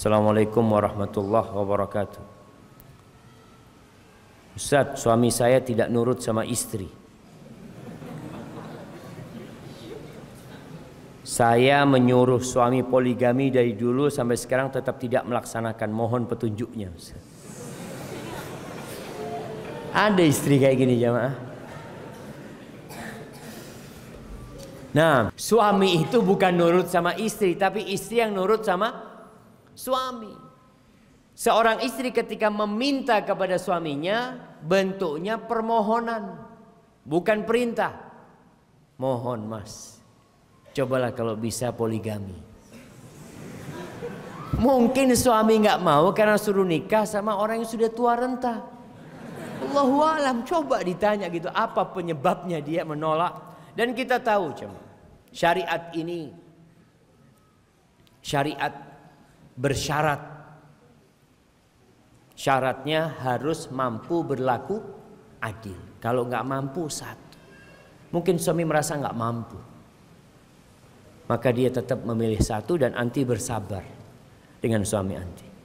Assalamualaikum warahmatullahi wabarakatuh. Ustaz, suami saya tidak nurut sama istri. Saya menyuruh suami poligami dari dulu sampai sekarang tetap tidak melaksanakan. Mohon petunjuknya. Ustaz. Ada istri kayak gini jamaah. Nah, suami itu bukan nurut sama istri, tapi istri yang nurut sama suami. Seorang istri ketika meminta kepada suaminya bentuknya permohonan, bukan perintah. Mohon mas, cobalah kalau bisa poligami. Mungkin suami nggak mau karena suruh nikah sama orang yang sudah tua renta. Allahu alam, coba ditanya gitu apa penyebabnya dia menolak. Dan kita tahu cuman, syariat ini syariat bersyarat. Syaratnya harus mampu berlaku adil. Kalau nggak mampu satu. Mungkin suami merasa nggak mampu. Maka dia tetap memilih satu dan anti bersabar dengan suami anti.